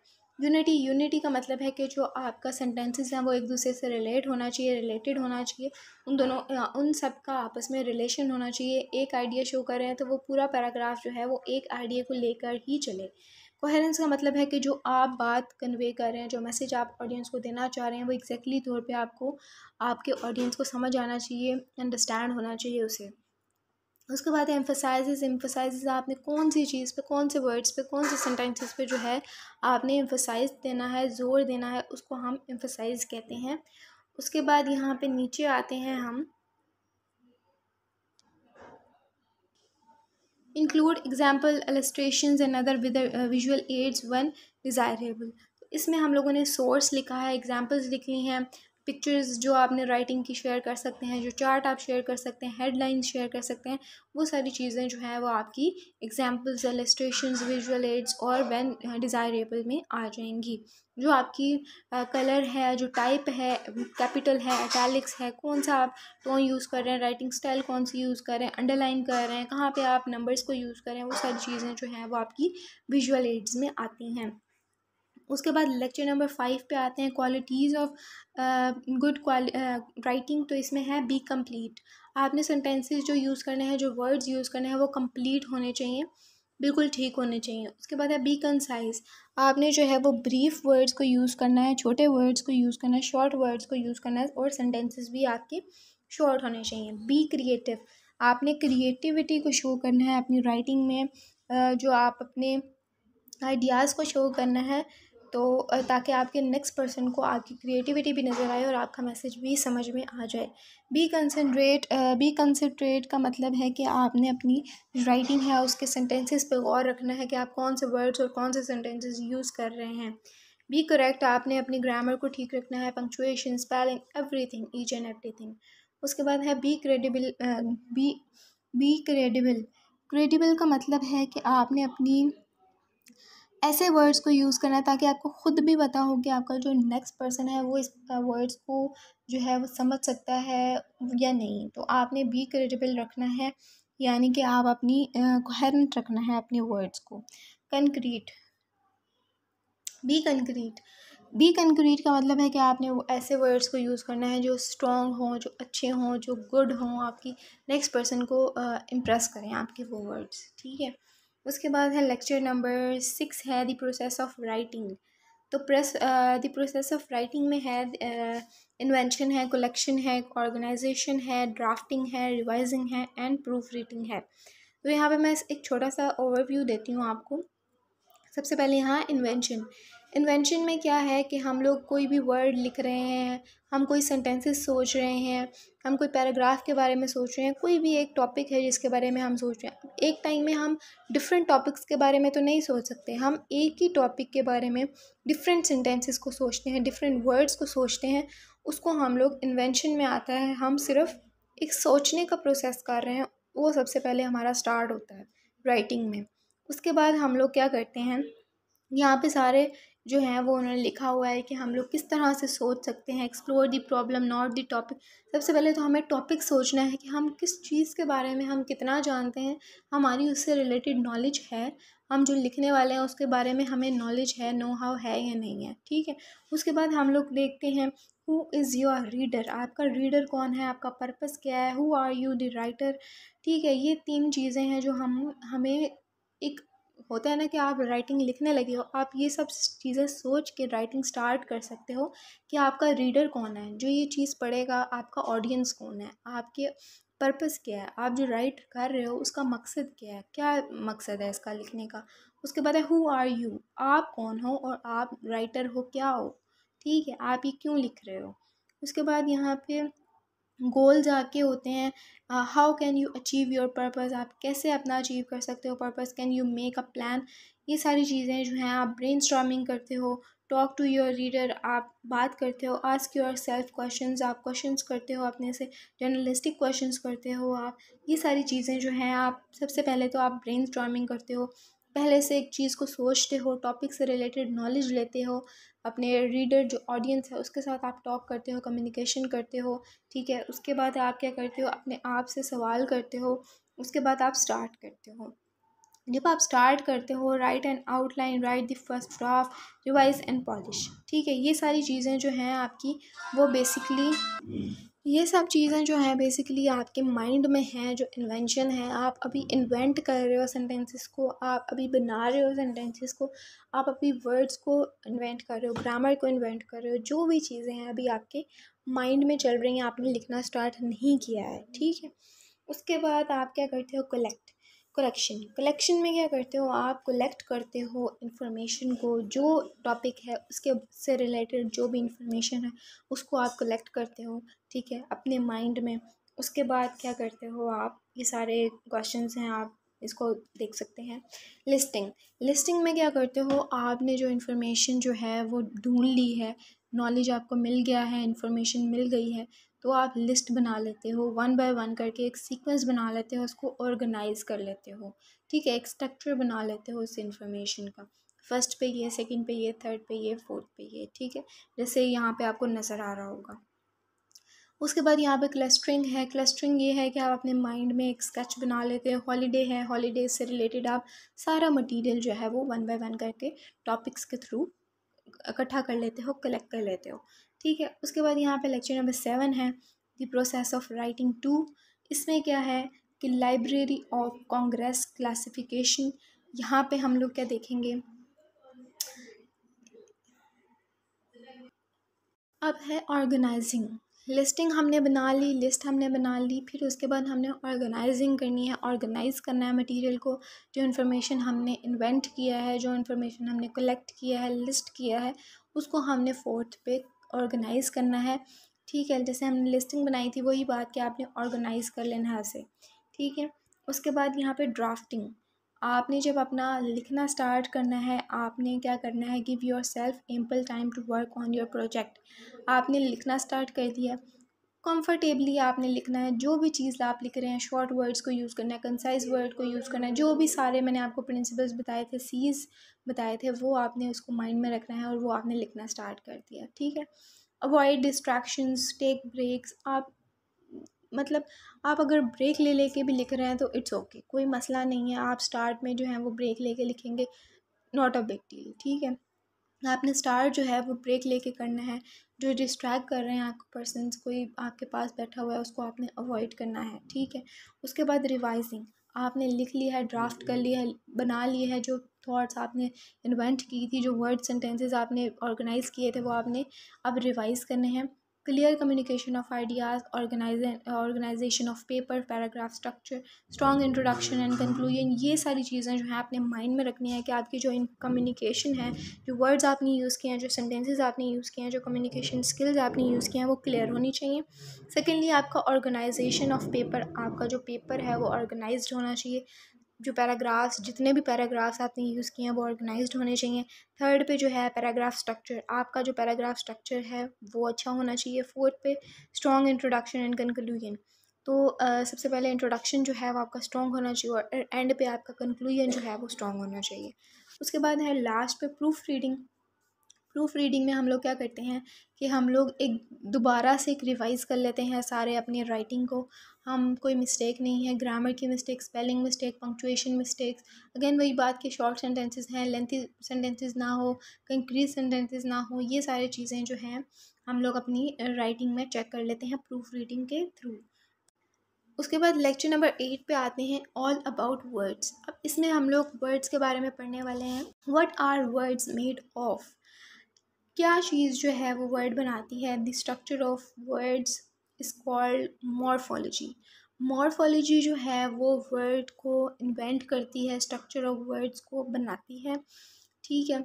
यूनिटी यूनिटी का मतलब है कि जो आपका सेंटेंसेस हैं वो एक दूसरे से रिलेट होना चाहिए रिलेटेड होना चाहिए उन दोनों उन सब का आपस में रिलेशन होना चाहिए एक आइडिया शो कर रहे हैं तो वो पूरा पैराग्राफ जो है वो एक आइडिया को लेकर ही चले कोहेरेंस का मतलब है कि जो आप बात कन्वे कर रहे हैं जो मैसेज आप ऑडियंस को देना चाह रहे हैं वो एग्जैक्टली तौर पे आपको आपके ऑडियंस को समझ आना चाहिए अंडरस्टैंड होना चाहिए उसे उसके बाद एम्फोसाइज एम्फोसाइज आपने कौन सी चीज़ पे कौन से वर्ड्स पे कौन से सेंटेंसेस पे जो है आपने एम्फोसाइज देना है ज़ोर देना है उसको हम एम्फोसाइज कहते हैं उसके बाद यहाँ पे नीचे आते हैं हम include example illustration and other visual aids when desirable इसमें हम लोगों ने सोर्स लिखा है एग्जाम्पल्स लिख हैं पिक्चर्स जो आपने राइटिंग की शेयर कर सकते हैं जो चार्ट आप शेयर कर सकते हैं हेडलाइन शेयर कर सकते हैं वो सारी चीज़ें जो हैं वो आपकी एग्जाम्पल्स एलिस्ट्रेशन विजुअल एड्स और वेन डिज़ायरेबल में आ जाएंगी जो आपकी कलर है जो टाइप है कैपिटल है अटैलिक्स है कौन सा आप टोन यूज़ कर रहे हैं राइटिंग स्टाइल कौन सी यूज़ कर रहे हैं अंडरलाइन कर रहे हैं कहाँ पर आप नंबर्स को यूज़ करें वो सारी चीज़ें जो हैं वो आपकी विजुअल एड्स में आती हैं उसके बाद लेक्चर नंबर फाइव पे आते हैं क्वालिटीज़ ऑफ गुड राइटिंग तो इसमें है बी कंप्लीट आपने सेंटेंसेस जो यूज़ करने हैं जो वर्ड्स यूज़ करने हैं वो कंप्लीट होने चाहिए बिल्कुल ठीक होने चाहिए उसके बाद है बी कंसाइज आपने जो है वो ब्रीफ वर्ड्स को यूज़ करना है छोटे वर्ड्स को यूज़ करना है शॉर्ट वर्ड्स को यूज़ करना है और सेंटेंसेस भी आपके शॉर्ट होने चाहिए बी क्रिएटिव आपने क्रिएटिविटी को शो करना है अपनी राइटिंग में uh, जो आप अपने आइडियाज़ को शो करना है तो ताकि आपके नेक्स्ट पर्सन को आपकी क्रिएटिविटी भी नज़र आए और आपका मैसेज भी समझ में आ जाए बी कंसनट्रेट बी कंसनट्रेट का मतलब है कि आपने अपनी राइटिंग है उसके सेंटेंसेस पे गौर रखना है कि आप कौन से वर्ड्स और कौन से सेंटेंसेस यूज़ कर रहे हैं बी करेक्ट आपने अपनी ग्रामर को ठीक रखना है punctuation spelling everything each and everything उसके बाद है be credible be be credible credible का मतलब है कि आपने अपनी ऐसे वर्ड्स को यूज़ करना है ताकि आपको ख़ुद भी पता हो कि आपका जो नेक्स्ट पर्सन है वो इस वर्ड्स को जो है वो समझ सकता है या नहीं तो आपने बी क्रेडिबल रखना है यानी कि आप अपनी कोहरेंट रखना है अपने वर्ड्स को concrete be concrete be concrete का मतलब है कि आपने वो ऐसे वर्ड्स को यूज़ करना है जो स्ट्रॉन्ग हों जो अच्छे हों जो गुड हों आपकी नेक्स्ट पर्सन को इम्प्रेस करें आपके वो वर्ड्स ठीक है उसके बाद है लेक्चर नंबर सिक्स है द प्रोसेस ऑफ राइटिंग तो प्रेस द प्रोसेस ऑफ राइटिंग में है इन्वेंशन uh, है कलेक्शन है ऑर्गेनाइजेशन है ड्राफ्टिंग है रिवाइजिंग है एंड प्रूफ रीडिंग है तो यहाँ पे मैं एक छोटा सा ओवरव्यू देती हूँ आपको सबसे पहले यहाँ इन्वेंशन इन्वेंशन में क्या है कि हम लोग कोई भी वर्ड लिख रहे हैं हम कोई सेंटेंसेस सोच रहे हैं हम कोई पैराग्राफ के बारे में सोच रहे हैं कोई भी एक टॉपिक है जिसके बारे में हम सोच रहे हैं एक टाइम में हम डिफरेंट टॉपिक्स के बारे में तो नहीं सोच सकते हम एक ही टॉपिक के बारे में डिफरेंट सेंटेंसेस को सोचते हैं डिफरेंट वर्ड्स को सोचते हैं उसको हम लोग इन्वेंशन में आता है हम सिर्फ एक सोचने का प्रोसेस कर रहे हैं वो सबसे पहले हमारा स्टार्ट होता है राइटिंग में उसके बाद हम लोग क्या करते हैं यहाँ पे सारे जो है वो उन्होंने लिखा हुआ है कि हम लोग किस तरह से सोच सकते हैं explore the problem not the topic सबसे पहले तो हमें टॉपिक सोचना है कि हम किस चीज़ के बारे में हम कितना जानते हैं हमारी उससे रिलेटेड नॉलेज है हम जो लिखने वाले हैं उसके बारे में हमें नॉलेज है नो हाउ है या नहीं है ठीक है उसके बाद हम लोग देखते हैं हु इज़ योर रीडर आपका रीडर कौन है आपका पर्पस क्या है who are you the writer ठीक है ये तीन चीज़ें हैं जो हम हमें एक होता है ना कि आप राइटिंग लिखने लगे हो आप ये सब चीज़ें सोच के राइटिंग स्टार्ट कर सकते हो कि आपका रीडर कौन है जो ये चीज़ पढ़ेगा आपका ऑडियंस कौन है आपके पर्पस क्या है आप जो राइट कर रहे हो उसका मकसद क्या है क्या मकसद है इसका लिखने का उसके बाद है हु आर यू आप कौन हो और आप राइटर हो क्या हो ठीक है आप ये क्यों लिख रहे हो उसके बाद यहाँ पे गोल्स आपके होते हैं how can you achieve your purpose आप कैसे अपना अचीव कर सकते हो purpose can you make a plan ये सारी चीज़ें जो हैं आप ब्रेन करते हो टॉक टू योर रीडर आप बात करते हो आस्क योर सेल्फ क्वेश्चन आप क्वेश्चन करते हो अपने से जर्नलिस्टिक क्वेश्चन करते हो आप ये सारी चीज़ें जो हैं आप सबसे पहले तो आप ब्रेन करते हो पहले से एक चीज़ को सोचते हो टॉपिक से रिलेटेड नॉलेज लेते हो अपने रीडर जो ऑडियंस है उसके साथ आप टॉक करते हो कम्युनिकेशन करते हो ठीक है उसके बाद आप क्या करते हो अपने आप से सवाल करते हो उसके बाद आप स्टार्ट करते हो जब आप स्टार्ट करते हो write and outline write the first draft revise and polish ठीक है ये सारी चीज़ें जो हैं आपकी वो बेसिकली ये सब चीज़ें जो हैं बेसिकली आपके माइंड में हैं जो इन्वेंशन है आप अभी इन्वेंट कर रहे हो सेंटेंसेस को आप अभी बना रहे हो सेंटेंसेस को आप अभी वर्ड्स को इन्वेंट कर रहे हो ग्रामर को इन्वेंट कर रहे हो जो भी चीज़ें हैं अभी आपके माइंड में चल रही हैं आपने लिखना स्टार्ट नहीं किया है ठीक है उसके बाद आप क्या करते हो कलेक्ट कलेक्शन कलेक्शन में क्या करते हो आप कलेक्ट करते हो इन्फॉर्मेशन को जो टॉपिक है उसके से रिलेटेड जो भी इन्फॉर्मेशन है उसको आप कलेक्ट करते हो ठीक है अपने माइंड में उसके बाद क्या करते हो आप ये सारे क्वेश्चन हैं आप इसको देख सकते हैं लिस्टिंग लिस्टिंग में क्या करते हो आपने जो इन्फॉर्मेशन जो है वो ढूंढ ली है नॉलेज आपको मिल गया है इन्फॉर्मेशन मिल गई है तो आप लिस्ट बना लेते हो वन बाय वन करके एक सीक्वेंस बना लेते हो उसको ऑर्गेनाइज कर लेते हो ठीक है एक स्ट्रक्चर बना लेते हो उस इन्फॉर्मेशन का फर्स्ट पे ये सेकंड पे ये थर्ड पे ये फोर्थ पे ये ठीक है जैसे यहाँ पे आपको नज़र आ रहा होगा उसके बाद यहाँ पे क्लस्टरिंग है क्लस्टरिंग ये है कि आप अपने माइंड में एक स्केच बना लेते हैं हॉलीडे है हॉलीडे से रिलेटेड आप सारा मटेरियल जो है वो वन बाय वन करके टॉपिक्स के थ्रू इकट्ठा कर लेते हो कलेक्ट कर लेते हो ठीक है उसके बाद यहाँ पे लेक्चर नंबर सेवन है the process of writing two इसमें क्या है कि लाइब्रेरी ऑफ कांग्रेस क्लासिफिकेशन यहाँ पर हम लोग क्या देखेंगे अब है ऑर्गेनाइजिंग लिस्टिंग हमने बना ली लिस्ट हमने बना ली फिर उसके बाद हमने ऑर्गेनाइजिंग करनी है ऑर्गेनाइज़ करना है मटेरियल को जो इन्फॉर्मेशन हमने इन्वेंट किया है जो इन्फॉर्मेशन हमने कलेक्ट किया है लिस्ट किया है उसको हमने फोर्थ पे ऑर्गेनाइज़ करना है ठीक है जैसे हमने लिस्टिंग बनाई थी वही बात कि आपने ऑर्गेनाइज़ कर लेना है उसे ठीक है उसके बाद यहाँ पर ड्राफ्टिंग आपने जब अपना लिखना स्टार्ट करना है आपने क्या करना है give yourself ample time to work on your project आपने लिखना स्टार्ट कर दिया कंफर्टेबली आपने लिखना है जो भी चीज़ आप लिख रहे हैं शॉर्ट वर्ड्स को यूज़ करना है कंसाइज वर्ड को यूज़ करना है जो भी सारे मैंने आपको प्रिंसिपल्स बताए थे सीज बताए थे वो आपने उसको माइंड में रखना है और वो आपने लिखना स्टार्ट कर दिया ठीक है अवॉइड डिस्ट्रैक्शंस टेक ब्रेक्स आप मतलब आप अगर ब्रेक ले लेके भी लिख रहे हैं तो इट्स ओके okay, कोई मसला नहीं है आप स्टार्ट में जो है वो ब्रेक लेके लिखेंगे नॉट अ बिग डील ठीक है आपने स्टार्ट जो है वो ब्रेक लेके करना है जो डिस्ट्रैक्ट कर रहे हैं आपको पर्सन कोई आपके पास बैठा हुआ है उसको आपने अवॉइड करना है ठीक है उसके बाद रिवाइजिंग आपने लिख लिया है ड्राफ्ट कर लिया है बना लिए है जो थॉट्स आपने इन्वेंट की थी जो वर्ड सेंटेंसेस आपने ऑर्गेनाइज़ किए थे वो आपने अब रिवाइज़ करने हैं clear communication of ideas organization of paper paragraph structure strong introduction and conclusion ये सारी चीज़ें जो हैं आपने माइंड में रखनी है कि आपकी जो इन कम्युनिकेशन है जो वर्ड्स आपने यूज़ किए हैं जो सेंटेंसेज आपने यूज़ किए हैं जो कम्युनिकेशन स्किल्स आपने यूज़ किए हैं वो क्लियर होनी चाहिए सेकेंडली आपका ऑर्गेनाइजेशन ऑफ पेपर आपका जो पेपर है वो ऑर्गेनाइज होना चाहिए जो पैराग्राफ्स जितने भी पैराग्राफ्स आपने यूज़ किए हैं वो ऑर्गेनाइज होने चाहिए थर्ड पे जो है पैराग्राफ स्ट्रक्चर आपका जो पैराग्राफ स्ट्रक्चर है वो अच्छा होना चाहिए फोर्थ पे स्ट्रॉन्ग इंट्रोडक्शन एंड कंक्लूजन तो uh, सबसे पहले इंट्रोडक्शन जो है वो आपका स्ट्रॉन्ग होना चाहिए और एंड पे आपका कंक्लूजन जो है वो स्ट्रॉन्ग होना चाहिए उसके बाद है लास्ट पे प्रूफ रीडिंग प्रूफ रीडिंग में हम लोग क्या करते हैं कि हम लोग एक दोबारा से एक रिवाइज़ कर लेते हैं सारे अपनी राइटिंग को हम कोई मिस्टेक नहीं है ग्रामर की mistake spelling mistake punctuation mistakes again वही बात कि शॉर्ट सेंटेंसेस हैं लेंथी सेंटेंसेस ना हो कंक्रीज सेंटेंसेस ना हो ये सारी चीज़ें जो हैं हम लोग अपनी राइटिंग में चेक कर लेते हैं प्रूफ रीडिंग के थ्रू उसके बाद लेक्चर नंबर एट पे आते हैं ऑल अबाउट वर्ड्स अब इसमें हम लोग वर्ड्स के बारे में पढ़ने वाले हैं what are words made of क्या चीज़ जो है वो वर्ड बनाती है the structure of words is called morphology morphology जो है वो वर्ड को इन्वेंट करती है स्ट्रक्चर ऑफ वर्ड्स को बनाती है ठीक है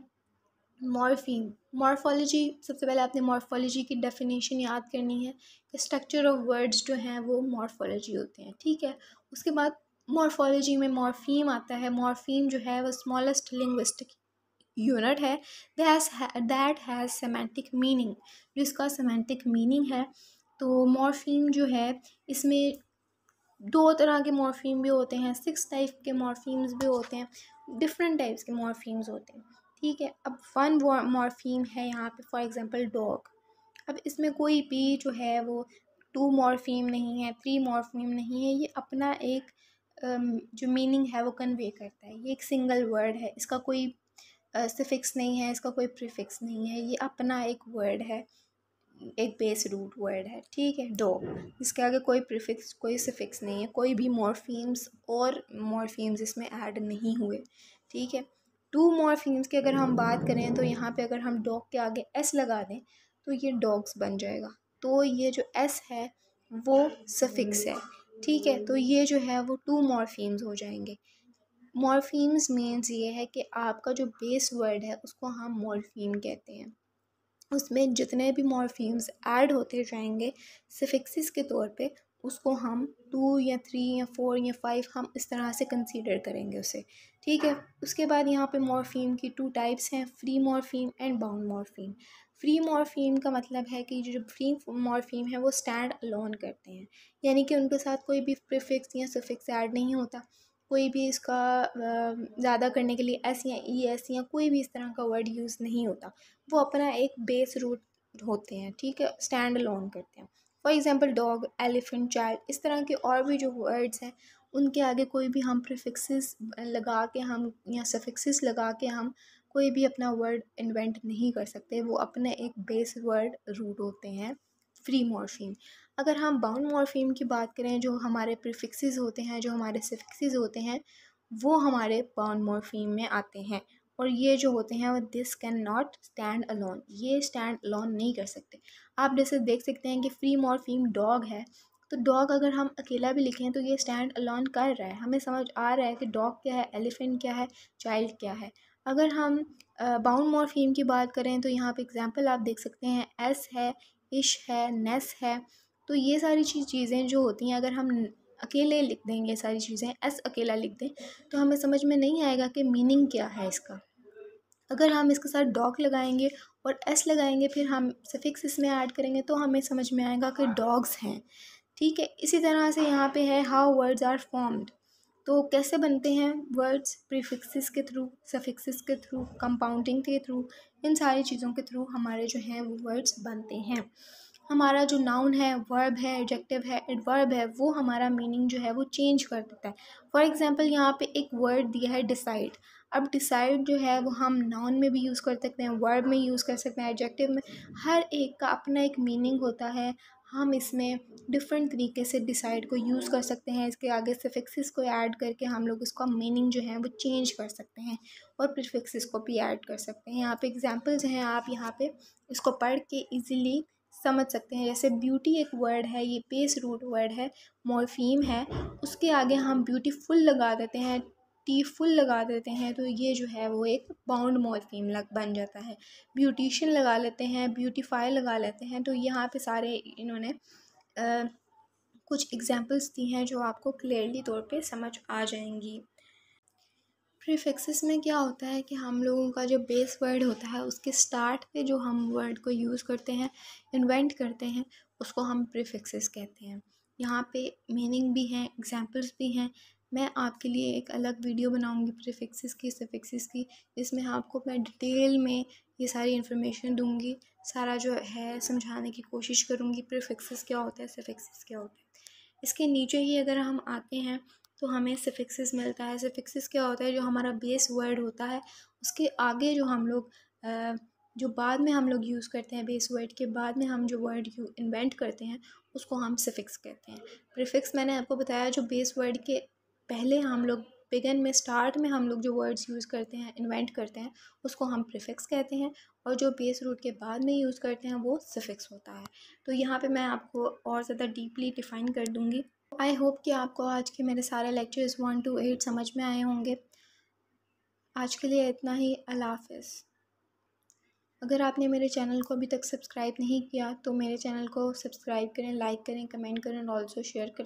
मॉर्फीम मॉर्फोलॉजी सबसे पहले आपने मॉर्फोलॉजी की डेफिनेशन याद करनी है कि स्ट्रक्चर ऑफ वर्ड्स जो हैं वो मॉर्फोलॉजी होते हैं ठीक है उसके बाद मॉर्फोलॉजी में मॉर्फीम आता है मॉर्फीम जो है वो स्मॉलेस्ट लिंग्विस्टिक यूनिट है दैट हैज़ सेमेंटिक मीनिंग जिसका सेमेंटिक मीनिंग है तो मॉर्फीम जो है इसमें दो तरह के मॉर्फीम भी होते हैं सिक्स टाइप के मॉर्फ़ीम्स भी होते हैं डिफरेंट टाइप्स के मॉर्फ़ीम्स होते हैं ठीक है अब वन मॉर्फ़ीम है यहाँ पे फॉर एग्जांपल डॉग अब इसमें कोई भी जो है वो टू मॉर्फ़ीम नहीं है थ्री मॉर्फ़ीम नहीं है ये अपना एक जो मीनिंग है वो कन्वे करता है ये एक सिंगल वर्ड है इसका कोई सिफिक्स नहीं है इसका कोई प्रीफिक्स नहीं है ये अपना एक वर्ड है एक बेस रूट वर्ड है ठीक है डॉग तो इसके आगे कोई प्रिफिक्स कोई सफिक्स नहीं है कोई भी मॉर्फीम्स और मॉर्फीम्स इसमें ऐड नहीं हुए ठीक है टू मॉर्फीम्स की अगर हम बात करें तो यहाँ पे अगर हम डॉग के आगे एस लगा दें तो ये डॉग्स बन जाएगा तो ये जो एस है वो सफिक्स है ठीक है तो ये जो है वो टू मॉर्फीम्स हो जाएंगे मॉर्फीम्स मीन्स ये है कि आपका जो बेस वर्ड है उसको हम मॉर्फीम कहते हैं उसमें जितने भी मॉर्फ़ीम्स ऐड होते जाएंगे सिफिक्सिस के तौर पे उसको हम टू या थ्री या फ़ोर या फ़ाइव हम इस तरह से कंसीडर करेंगे उसे ठीक है उसके बाद यहाँ पे मॉर्फ़ीम की टू टाइप्स हैं free morpheme and bound morpheme free morpheme का मतलब है कि जो फ्री मॉर्फ़ीम है वो स्टैंड अलोन करते हैं यानी कि उनके साथ कोई भी प्रिफिक्स या सफिक्स ऐड नहीं होता कोई भी इसका ज़्यादा करने के लिए एस या ई एस या कोई भी इस तरह का वर्ड यूज़ नहीं होता वो अपना एक बेस रूट होते हैं ठीक है स्टैंड लोन करते हैं for example dog elephant child इस तरह के और भी जो वर्ड्स हैं उनके आगे कोई भी हम प्रिफिक्सिस लगा के हम या सफिक्सिस लगा के हम कोई भी अपना वर्ड इन्वेंट नहीं कर सकते वो अपने एक बेस वर्ड रूट होते हैं फ्री मॉर्फिम अगर हम बाउंड मॉर्फीम की बात करें जो हमारे प्रिफिक्सेस होते हैं जो हमारे सफिक्सेस होते हैं वो हमारे बाउंड मॉर्फीम में आते हैं और ये जो होते हैं वो this cannot stand alone ये स्टैंड अलोन नहीं कर सकते आप जैसे देख सकते हैं कि फ्री मॉर्फीम डॉग है तो डॉग अगर हम अकेला भी लिखें तो ये स्टैंड अलोन कर रहा है हमें समझ आ रहा है कि डॉग क्या है एलिफेंट क्या है चाइल्ड क्या है अगर हम बाउंड मॉर्फीम की बात करें तो यहाँ पे एग्जांपल आप देख सकते हैं एस है इश है नेस है तो ये सारी चीज़ चीज़ें जो होती हैं अगर हम अकेले लिख देंगे सारी चीज़ें एस अकेला लिख दें तो हमें समझ में नहीं आएगा कि मीनिंग क्या है इसका अगर हम इसके साथ डॉग लगाएंगे और एस लगाएंगे फिर हम सफिक्स इसमें ऐड करेंगे तो हमें समझ में आएगा कि डॉग्स हैं ठीक है इसी तरह से यहाँ पे है हाउ वर्ड्स आर फॉर्म्ड तो कैसे बनते हैं वर्ड्स प्रीफिक्सेस के थ्रू सफिक्सेस के थ्रू कंपाउंडिंग के थ्रू इन सारी चीज़ों के थ्रू हमारे जो हैं वो वर्ड्स बनते हैं हमारा जो नाउन है वर्ब है एडजेक्टिव है एडवर्ब है वो हमारा मीनिंग जो है वो चेंज कर देता है फॉर एग्ज़ाम्पल यहाँ पे एक वर्ड दिया है डिसाइड अब डिसाइड जो है वो हम नाउन में भी यूज़ कर सकते हैं वर्ब में यूज़ कर सकते हैं एडजेक्टिव में हर एक का अपना एक मीनिंग होता है हम इसमें डिफरेंट तरीके से डिसाइड को यूज़ कर सकते हैं इसके आगे फिक्सिस को ऐड करके हम लोग इसका मीनिंग जो है वो चेंज कर सकते हैं और प्रिफिक्सिस को भी ऐड कर सकते हैं यहाँ पे एग्जांपल्स हैं आप यहाँ पे इसको पढ़ के इजीली समझ सकते हैं जैसे ब्यूटी एक वर्ड है ये बेस रूट वर्ड है मॉर्फीम है उसके आगे हम ब्यूटीफुल लगा देते हैं टी फुल लगा देते हैं तो ये जो है वो एक बाउंड मॉर्फीम लग बन जाता है ब्यूटिशन लगा लेते हैं ब्यूटीफाई लगा लेते हैं तो यहाँ पे सारे इन्होंने आ, कुछ एग्जांपल्स दी हैं जो आपको क्लियरली तौर पे समझ आ जाएंगी प्रीफिक्सेस में क्या होता है कि हम लोगों का जो बेस वर्ड होता है उसके स्टार्ट पे जो हम वर्ड को यूज़ करते हैं इन्वेंट करते हैं उसको हम प्रीफिक्सेस कहते हैं यहाँ पे मीनिंग भी हैं एग्जांपल्स भी हैं मैं आपके लिए एक अलग वीडियो बनाऊंगी प्रीफिक्सेस की सफिक्सेस की जिसमें आपको मैं डिटेल में ये सारी इन्फॉर्मेशन दूँगी सारा जो है समझाने की कोशिश करूँगी प्रीफिक्सेस क्या होता है सफिक्सेस क्या होता है इसके नीचे ही अगर हम आते हैं तो हमें सफिक्सेस मिलता है सफिक्सेस क्या होता है जो हमारा बेस वर्ड होता है उसके आगे जो हम लोग जो बाद में हम लोग यूज़ करते हैं बेस वर्ड के बाद में हम जो वर्ड यू इन्वेंट करते हैं उसको हम सफिक्स कहते हैं प्रीफिक्स मैंने आपको बताया जो बेस वर्ड के पहले हम लोग बिगन में स्टार्ट में हम लोग जो वर्ड्स यूज़ करते हैं इन्वेंट करते हैं उसको हम प्रीफिक्स कहते हैं और जो बेस रूट के बाद में यूज़ करते हैं वो सफिक्स होता है तो यहाँ पे मैं आपको और ज़्यादा डीपली डिफ़ाइन कर दूँगी आई होप कि आपको आज के मेरे सारे लेक्चर्स वन टू एट समझ में आए होंगे आज के लिए इतना ही अलाफ अगर आपने मेरे चैनल को अभी तक सब्सक्राइब नहीं किया तो मेरे चैनल को सब्सक्राइब करें लाइक करें कमेंट करें और ऑल्सो शेयर करें